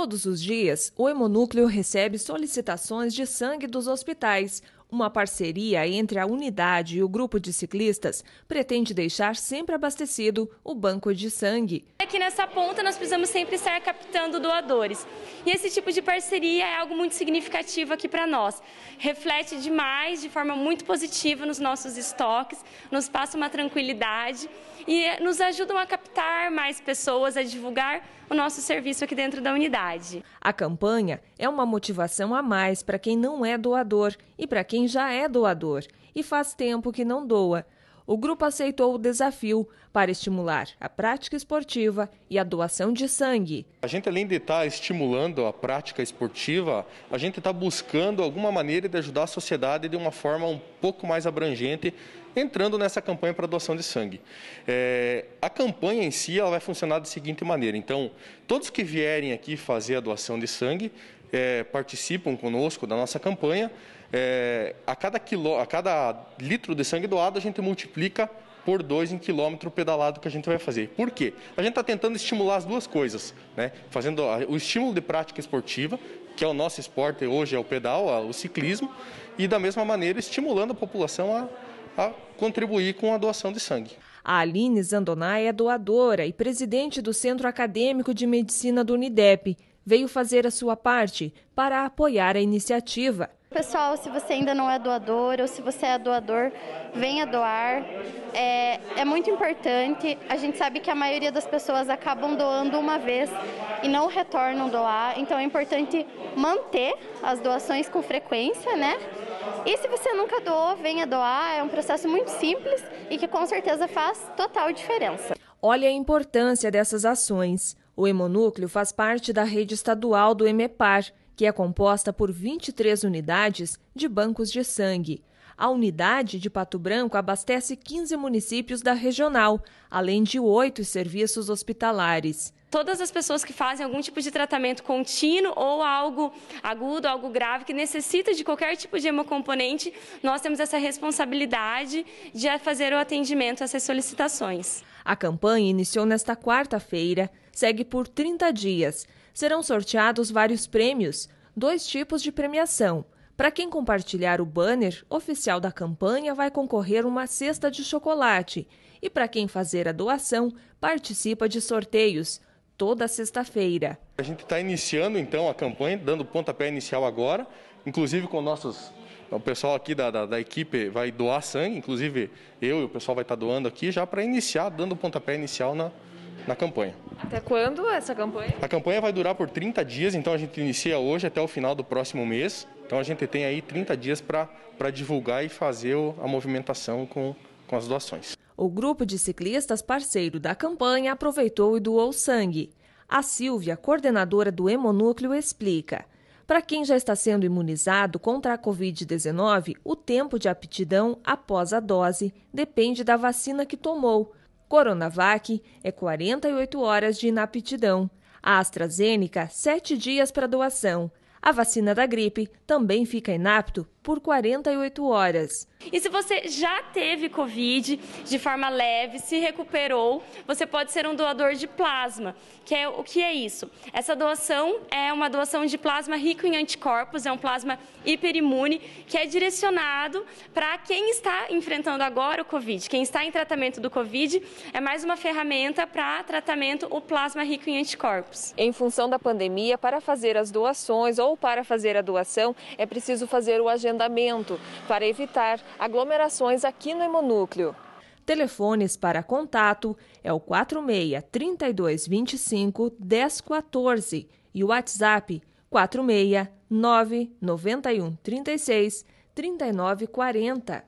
Todos os dias, o hemonúcleo recebe solicitações de sangue dos hospitais uma parceria entre a unidade e o grupo de ciclistas pretende deixar sempre abastecido o banco de sangue. Aqui é nessa ponta nós precisamos sempre estar captando doadores. E esse tipo de parceria é algo muito significativo aqui para nós. Reflete demais, de forma muito positiva, nos nossos estoques, nos passa uma tranquilidade e eh, nos ajudam a captar mais pessoas, a divulgar o nosso serviço aqui dentro da unidade. A campanha é uma motivação a mais para quem não é doador e para quem quem já é doador e faz tempo que não doa. O grupo aceitou o desafio para estimular a prática esportiva e a doação de sangue. A gente, além de estar tá estimulando a prática esportiva, a gente está buscando alguma maneira de ajudar a sociedade de uma forma um pouco mais abrangente, entrando nessa campanha para doação de sangue. É, a campanha em si ela vai funcionar da seguinte maneira: então, todos que vierem aqui fazer a doação de sangue é, participam conosco da nossa campanha. É, a, cada a cada litro de sangue doado, a gente multiplica por 2 em quilômetro pedalado que a gente vai fazer. Por quê? A gente está tentando estimular as duas coisas, né? fazendo ah, o estímulo de prática esportiva, que é o nosso esporte hoje, é o pedal, ah, o ciclismo, e da mesma maneira estimulando a população a, a contribuir com a doação de sangue. A Aline Zandonai é doadora e presidente do Centro Acadêmico de Medicina do Unidep veio fazer a sua parte para apoiar a iniciativa. Pessoal, se você ainda não é doador ou se você é doador, venha doar. É, é muito importante. A gente sabe que a maioria das pessoas acabam doando uma vez e não retornam doar. Então é importante manter as doações com frequência, né? E se você nunca doou, venha doar. É um processo muito simples e que com certeza faz total diferença. Olha a importância dessas ações. O hemonúcleo faz parte da rede estadual do EMEPAR, que é composta por 23 unidades de bancos de sangue. A unidade de Pato Branco abastece 15 municípios da regional, além de oito serviços hospitalares todas as pessoas que fazem algum tipo de tratamento contínuo ou algo agudo, algo grave, que necessita de qualquer tipo de hemocomponente, nós temos essa responsabilidade de fazer o atendimento a essas solicitações. A campanha iniciou nesta quarta-feira, segue por 30 dias. Serão sorteados vários prêmios, dois tipos de premiação. Para quem compartilhar o banner oficial da campanha, vai concorrer uma cesta de chocolate. E para quem fazer a doação, participa de sorteios toda sexta-feira. A gente está iniciando então a campanha, dando pontapé inicial agora inclusive com nossos. O pessoal aqui da, da, da equipe vai doar sangue, inclusive eu e o pessoal vai estar tá doando aqui já para iniciar, dando o pontapé inicial na, na campanha. Até quando essa campanha? A campanha vai durar por 30 dias, então a gente inicia hoje até o final do próximo mês. Então a gente tem aí 30 dias para divulgar e fazer a movimentação com, com as doações. O grupo de ciclistas parceiro da campanha aproveitou e doou sangue. A Silvia, coordenadora do Hemonúcleo, explica. Para quem já está sendo imunizado contra a Covid-19, o tempo de aptidão após a dose depende da vacina que tomou. Coronavac é 48 horas de inaptidão. A AstraZeneca, 7 dias para doação. A vacina da gripe também fica inapto por 48 horas. E se você já teve Covid de forma leve, se recuperou, você pode ser um doador de plasma. Que é, o que é isso? Essa doação é uma doação de plasma rico em anticorpos, é um plasma hiperimune que é direcionado para quem está enfrentando agora o Covid. Quem está em tratamento do Covid é mais uma ferramenta para tratamento o plasma rico em anticorpos. Em função da pandemia, para fazer as doações ou para fazer a doação, é preciso fazer o agendamento agendamento para evitar aglomerações aqui no hemonúcleo. Telefones para contato é o 46 3225 1014 e o WhatsApp 46 991 36 3940.